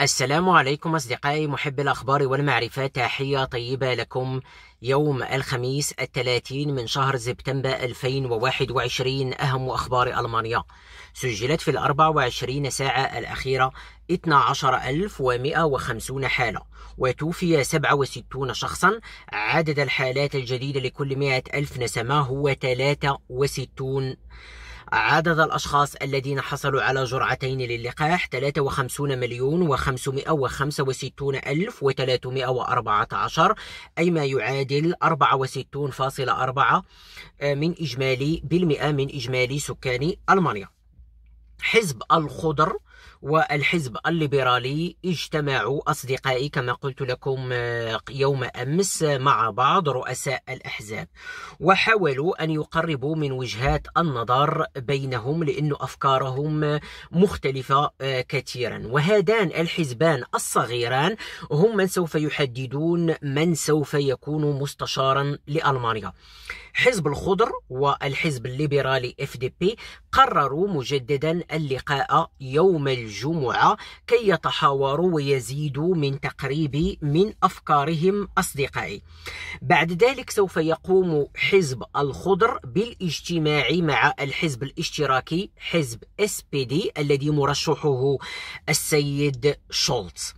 السلام عليكم أصدقائي محبي الأخبار والمعرفة تحية طيبة لكم يوم الخميس الثلاثين من شهر سبتمبر 2021 أهم أخبار ألمانيا سجلت في الأربع وعشرين ساعة الأخيرة 12150 حالة وتوفي 67 شخصا عدد الحالات الجديدة لكل 100 ألف نسمة هو 63 عدد الأشخاص الذين حصلوا على جرعتين للقاح 53 مليون و565 ألف و314 أي ما يعادل 64.4 آه، من إجمالي بالمئة من إجمالي سكان ألمانيا حزب الخضر والحزب الليبرالي اجتمعوا أصدقائي كما قلت لكم آه، يوم أمس مع بعض رؤساء الأحزاب وحاولوا أن يقربوا من وجهات النظر بينهم لأن أفكارهم مختلفة آه، كثيرا وهذان الحزبان الصغيران هم من سوف يحددون من سوف يكون مستشارا لألمانيا حزب الخضر والحزب الليبرالي اف دي بي قرروا مجددا اللقاء يوم الجمعة الجمعة كي يتحاوروا ويزيدوا من تقريب من أفكارهم أصدقائي بعد ذلك سوف يقوم حزب الخضر بالاجتماع مع الحزب الاشتراكي حزب اس بي دي الذي مرشحه السيد شولتز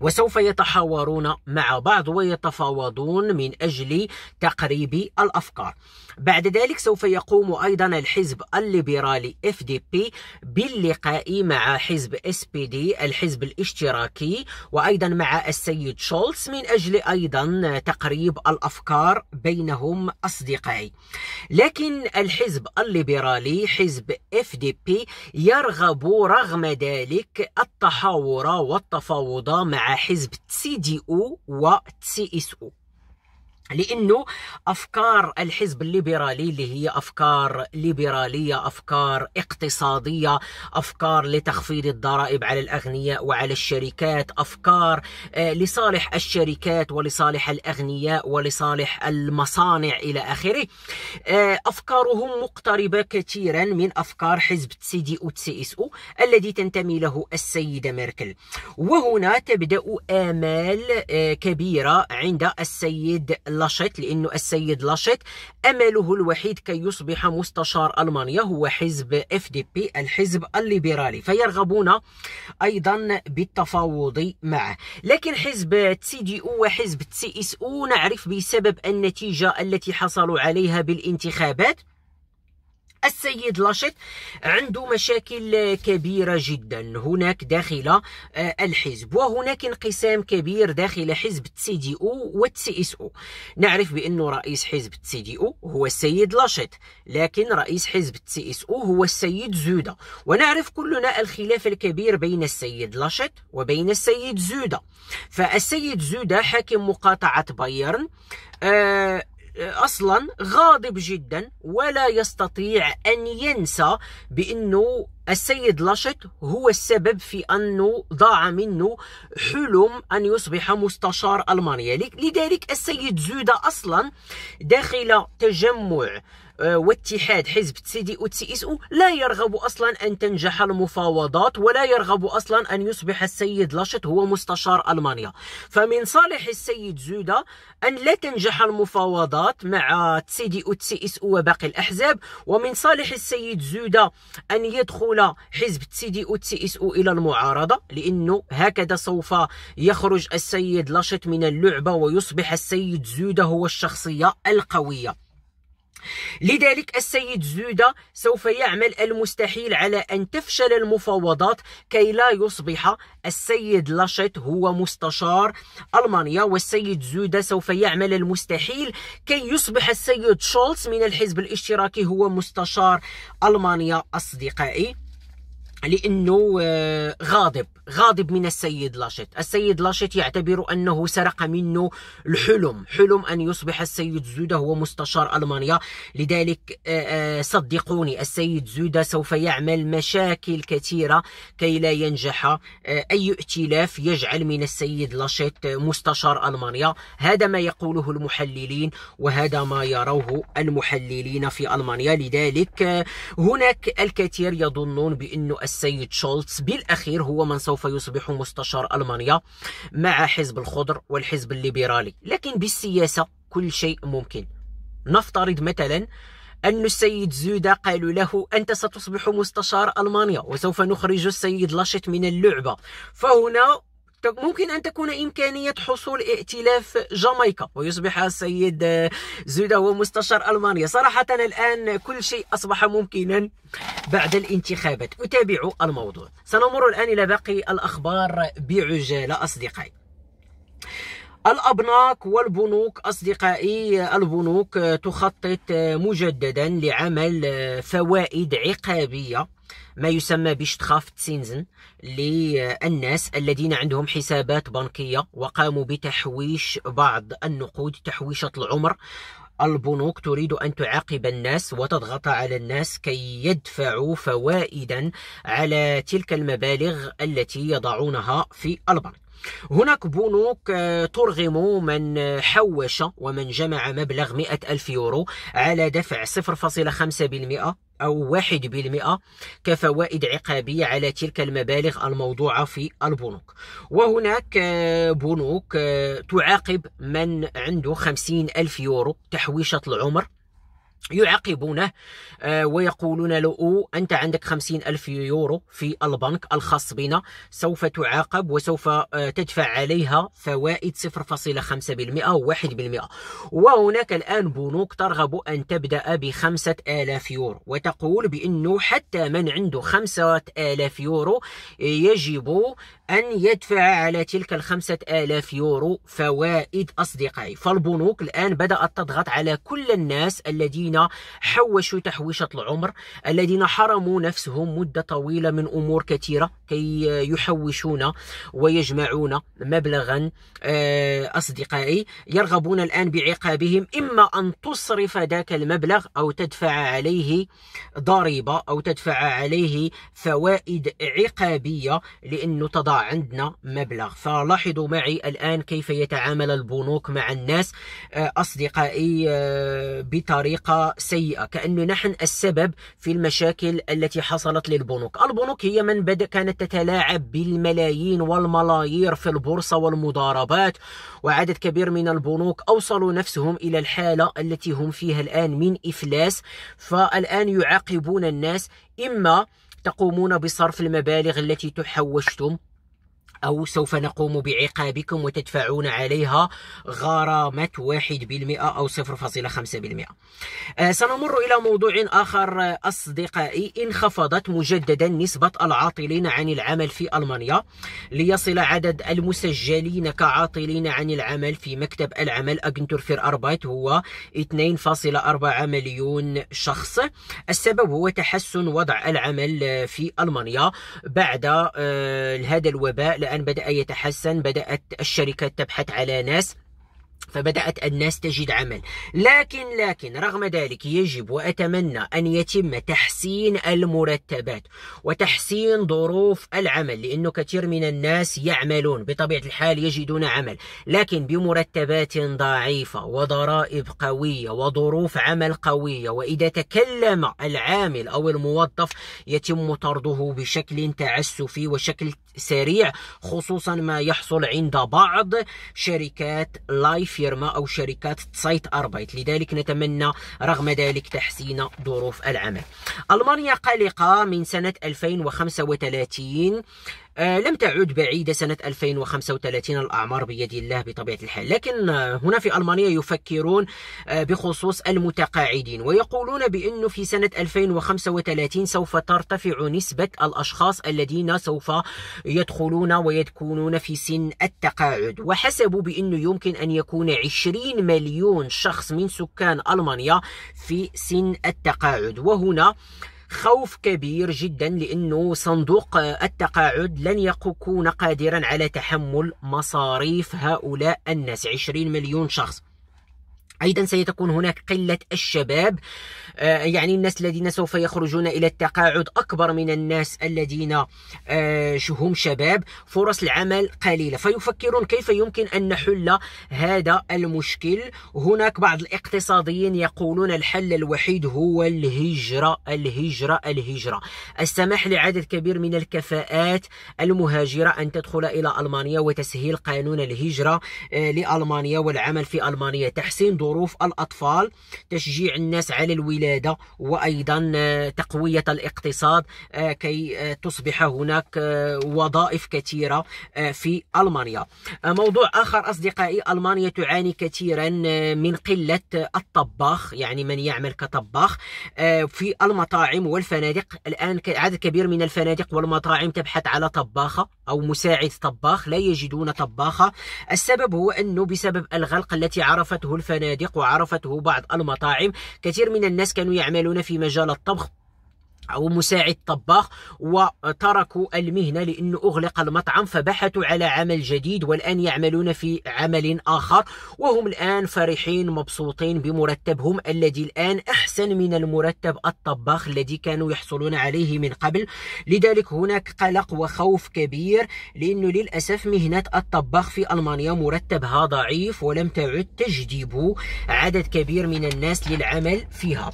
وسوف يتحاورون مع بعض ويتفاوضون من اجل تقريب الافكار بعد ذلك سوف يقوم أيضا الحزب الليبرالي اف دي بي باللقاء مع حزب اس بي دي الحزب الاشتراكي وأيضا مع السيد شولتس من أجل أيضا تقريب الأفكار بينهم أصدقائي لكن الحزب الليبرالي حزب اف دي بي يرغب رغم ذلك التحاور والتفاوض مع حزب تسي دي او و تسي اس او لانه افكار الحزب الليبرالي اللي هي افكار ليبراليه، افكار اقتصاديه، افكار لتخفيض الضرائب على الاغنياء وعلى الشركات، افكار آه، لصالح الشركات ولصالح الاغنياء ولصالح المصانع الى اخره. آه، افكارهم مقتربه كثيرا من افكار حزب سي دي او سي اس او الذي تنتمي له السيده ميركل. وهنا تبدا امال آه، كبيره عند السيد لاشيت لأنه السيد لاشيت أمله الوحيد كي يصبح مستشار ألمانيا هو حزب اف دي بي الحزب الليبرالي فيرغبون أيضا بالتفاوض معه لكن حزب تسي دي او وحزب تسي اس او نعرف بسبب النتيجة التي حصلوا عليها بالانتخابات السيد لاشيت عنده مشاكل كبيرة جدا هناك داخل آه، الحزب وهناك انقسام كبير داخل حزب تسي دي او والسي اس او نعرف بانه رئيس حزب تسي دي او هو السيد لاشيت لكن رئيس حزب تسي اس او هو السيد زودة ونعرف كلنا الخلاف الكبير بين السيد لاشيت وبين السيد زودة فالسيد زودة حاكم مقاطعة بايرن آه اصلا غاضب جدا ولا يستطيع ان ينسى بانه السيد لاشت هو السبب في انه ضاع منه حلم ان يصبح مستشار المانيا لذلك السيد زوده اصلا داخل تجمع آه، واتحاد حزب سي دي او تي اس او لا يرغب اصلا ان تنجح المفاوضات ولا يرغب اصلا ان يصبح السيد لاشت هو مستشار المانيا فمن صالح السيد زوده ان لا تنجح المفاوضات مع سي دي او تي اس او وباقي الاحزاب ومن صالح السيد زوده ان يدخل حزب سي دي او تي اس او الى المعارضه لانه هكذا سوف يخرج السيد لاشت من اللعبه ويصبح السيد زوده هو الشخصيه القويه لذلك السيد زودة سوف يعمل المستحيل على أن تفشل المفاوضات كي لا يصبح السيد لاشيت هو مستشار ألمانيا والسيد زودة سوف يعمل المستحيل كي يصبح السيد شولتز من الحزب الاشتراكي هو مستشار ألمانيا أصدقائي لانه آه، غاضب غاضب من السيد لاشيت السيد لاشيت يعتبر انه سرق منه الحلم حلم ان يصبح السيد زوده هو مستشار المانيا لذلك آه، آه، صدقوني السيد زوده سوف يعمل مشاكل كثيره كي لا ينجح اي ائتلاف يجعل من السيد لاشيت مستشار المانيا هذا ما يقوله المحللين وهذا ما يروه المحللين في المانيا لذلك هناك الكثير يظنون بانه السيد شولتز بالأخير هو من سوف يصبح مستشار ألمانيا مع حزب الخضر والحزب الليبرالي لكن بالسياسة كل شيء ممكن نفترض مثلا أن السيد زودا قالوا له أنت ستصبح مستشار ألمانيا وسوف نخرج السيد لاشت من اللعبة فهنا ممكن أن تكون إمكانية حصول ائتلاف جامايكا ويصبح السيد زودا هو مستشار ألمانيا صراحة الآن كل شيء أصبح ممكنا بعد الانتخابات أتابع الموضوع سنمر الآن إلى باقي الأخبار بعجالة أصدقائي الأبناك والبنوك أصدقائي البنوك تخطط مجددا لعمل فوائد عقابية ما يسمى تسينزن للناس الذين عندهم حسابات بنكية وقاموا بتحويش بعض النقود تحويشة العمر البنوك تريد أن تعاقب الناس وتضغط على الناس كي يدفعوا فوائدا على تلك المبالغ التي يضعونها في البنك هناك بنوك آه، ترغم من آه، حوش ومن جمع مبلغ 100 ألف يورو على دفع 0.5% أو 1% كفوائد عقابية على تلك المبالغ الموضوعة في البنوك وهناك آه، بنوك تعاقب من عنده خمسين ألف يورو تحويشة العمر يعاقبونه آه، ويقولون له أنت عندك خمسين ألف يورو في البنك الخاص بنا سوف تعاقب وسوف آه، تدفع عليها فوائد 0.5% و1% وهناك الآن بنوك ترغب أن تبدأ بخمسة آلاف يورو وتقول بأنه حتى من عنده خمسة آلاف يورو يجب أن يدفع على تلك الخمسة آلاف يورو فوائد أصدقائي فالبنوك الآن بدأت تضغط على كل الناس الذين الذين حوشوا تحويشة العمر الذين حرموا نفسهم مدة طويلة من أمور كثيرة كي يحوشون ويجمعون مبلغا آه، أصدقائي يرغبون الآن بعقابهم إما أن تصرف ذاك المبلغ أو تدفع عليه ضريبة أو تدفع عليه فوائد عقابية لأنه تضع عندنا مبلغ فلاحظوا معي الآن كيف يتعامل البنوك مع الناس آه، أصدقائي آه، بطريقة سيئة كأنه نحن السبب في المشاكل التي حصلت للبنوك البنوك هي من بدأ كانت تتلاعب بالملايين والملايير في البورصة والمضاربات وعدد كبير من البنوك أوصلوا نفسهم إلى الحالة التي هم فيها الآن من إفلاس فالآن يعاقبون الناس إما تقومون بصرف المبالغ التي تحوشتم أو سوف نقوم بعقابكم وتدفعون عليها غرامة 1% أو 0.5% آه، سنمر إلى موضوع آخر آه، أصدقائي انخفضت مجددا نسبة العاطلين عن العمل في ألمانيا ليصل عدد المسجلين كعاطلين عن العمل في مكتب العمل أجنتور فير أربايت هو 2.4 مليون شخص السبب هو تحسن وضع العمل في ألمانيا بعد آه، هذا الوباء أن بدأ يتحسن بدأت الشركات تبحث على ناس فبدأت الناس تجد عمل لكن لكن رغم ذلك يجب وأتمنى أن يتم تحسين المرتبات وتحسين ظروف العمل لأنه كثير من الناس يعملون بطبيعة الحال يجدون عمل لكن بمرتبات ضعيفة وضرائب قوية وظروف عمل قوية وإذا تكلم العامل أو الموظف يتم طرده بشكل تعسفي وشكل سريع خصوصا ما يحصل عند بعض شركات لايفيرما أو شركات سايت أربايت لذلك نتمنى رغم ذلك تحسين ظروف العمل ألمانيا قلقة من سنة 2035 آه، لم تعد بعيدة سنة 2035 الأعمار بيد الله بطبيعة الحال لكن آه، هنا في ألمانيا يفكرون آه، بخصوص المتقاعدين ويقولون بأنه في سنة 2035 سوف ترتفع نسبة الأشخاص الذين سوف يدخلون ويكونون في سن التقاعد وحسبوا بأنه يمكن أن يكون 20 مليون شخص من سكان ألمانيا في سن التقاعد وهنا خوف كبير جدا لانه صندوق التقاعد لن يكون قادرا على تحمل مصاريف هؤلاء الناس 20 مليون شخص أيضا سيتكون هناك قلة الشباب آه، يعني الناس الذين سوف يخرجون إلى التقاعد أكبر من الناس الذين آه، هم شباب فرص العمل قليلة فيفكرون كيف يمكن أن نحل هذا المشكل هناك بعض الاقتصاديين يقولون الحل الوحيد هو الهجرة الهجرة الهجرة السماح لعدد كبير من الكفاءات المهاجرة أن تدخل إلى ألمانيا وتسهيل قانون الهجرة آه، لألمانيا والعمل في ألمانيا تحسين ظروف الأطفال تشجيع الناس على الولادة وأيضا آه، تقوية الاقتصاد آه، كي آه، تصبح هناك وظائف كثيرة في ألمانيا موضوع آخر أصدقائي ألمانيا تعاني كثيرا من قلة الطباخ يعني من يعمل كطباخ في المطاعم والفنادق الآن عدد كبير من الفنادق والمطاعم تبحث على طباخة أو مساعد طباخ لا يجدون طباخة السبب هو أنه بسبب الغلق التي عرفته الفنادق وعرفته بعض المطاعم كثير من الناس كانوا يعملون في مجال الطبخ أو مساعد طباخ وتركوا المهنة لأنه أغلق المطعم فبحثوا على عمل جديد والآن يعملون في عمل آخر وهم الآن فرحين مبسوطين بمرتبهم الذي الآن أحسن من المرتب الطباخ الذي كانوا يحصلون عليه من قبل لذلك هناك قلق وخوف كبير لأنه للأسف مهنة الطباخ في ألمانيا مرتبها ضعيف ولم تعد تجذب عدد كبير من الناس للعمل فيها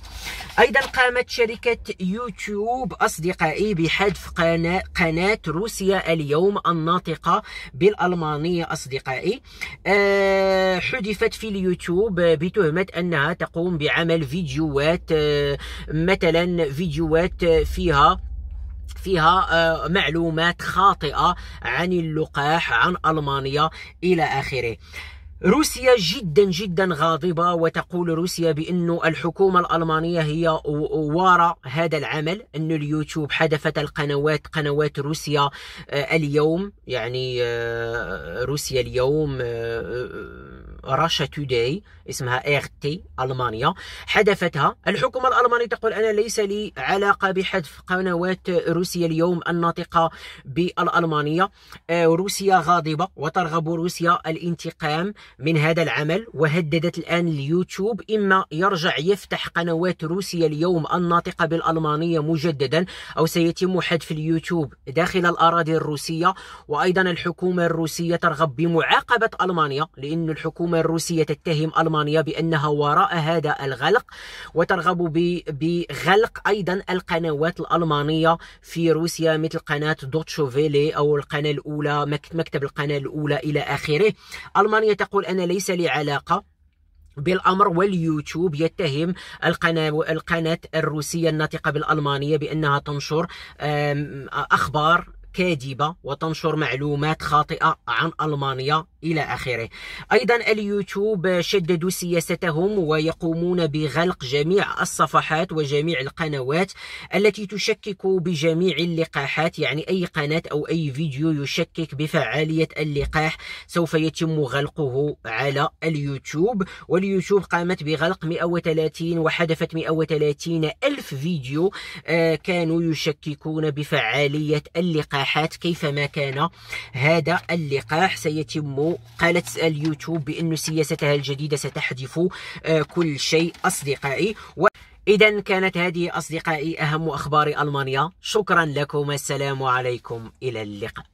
أيضا قامت شركة يوتيوب يوتيوب أصدقائي بحذف قناة, قناة روسيا اليوم الناطقة بالألمانية أصدقائي أه حذفت في اليوتيوب بتهمة أنها تقوم بعمل فيديوهات أه مثلا فيديوهات فيها فيها آه، معلومات خاطئه عن اللقاح عن المانيا الى اخره روسيا جدا جدا غاضبة وتقول روسيا بأن الحكومة الألمانية هي وراء هذا العمل أن اليوتيوب حذفت القنوات قنوات روسيا آه، اليوم يعني آه، روسيا اليوم آه، راشا توداي اسمها اير تي المانيا حذفتها الحكومه الالمانيه تقول انا ليس لي علاقه بحذف قنوات روسيا اليوم الناطقه بالالمانيه آه، روسيا غاضبه وترغب روسيا الانتقام من هذا العمل وهددت الان اليوتيوب اما يرجع يفتح قنوات روسيا اليوم الناطقه بالالمانيه مجددا او سيتم حذف اليوتيوب داخل الاراضي الروسيه وايضا الحكومه الروسيه ترغب بمعاقبه المانيا لان الحكومه اليوم الروسية تتهم ألمانيا بأنها وراء هذا الغلق وترغب بغلق أيضا القنوات الألمانية في روسيا مثل قناة دوتشوفيلي أو القناة الأولى مكتب القناة الأولى إلى آخره ألمانيا تقول أنا ليس لي علاقة بالامر واليوتيوب يتهم القناه القناه الروسيه الناطقه بالالمانيه بانها تنشر اخبار كاذبة وتنشر معلومات خاطئة عن ألمانيا إلى آخره أيضا اليوتيوب شددوا سياستهم ويقومون بغلق جميع الصفحات وجميع القنوات التي تشكك بجميع اللقاحات يعني أي قناة أو أي فيديو يشكك بفعالية اللقاح سوف يتم غلقه على اليوتيوب واليوتيوب قامت بغلق 130 وحذفت 130 ألف فيديو آه، كانوا يشككون بفعالية اللقاح اللقاحات كيفما كان هذا اللقاح سيتم قالت اليوتيوب بأن سياستها الجديدة ستحذف آه، كل شيء أصدقائي و... إذا كانت هذه أصدقائي أهم أخبار ألمانيا شكرا لكم السلام عليكم إلى اللقاء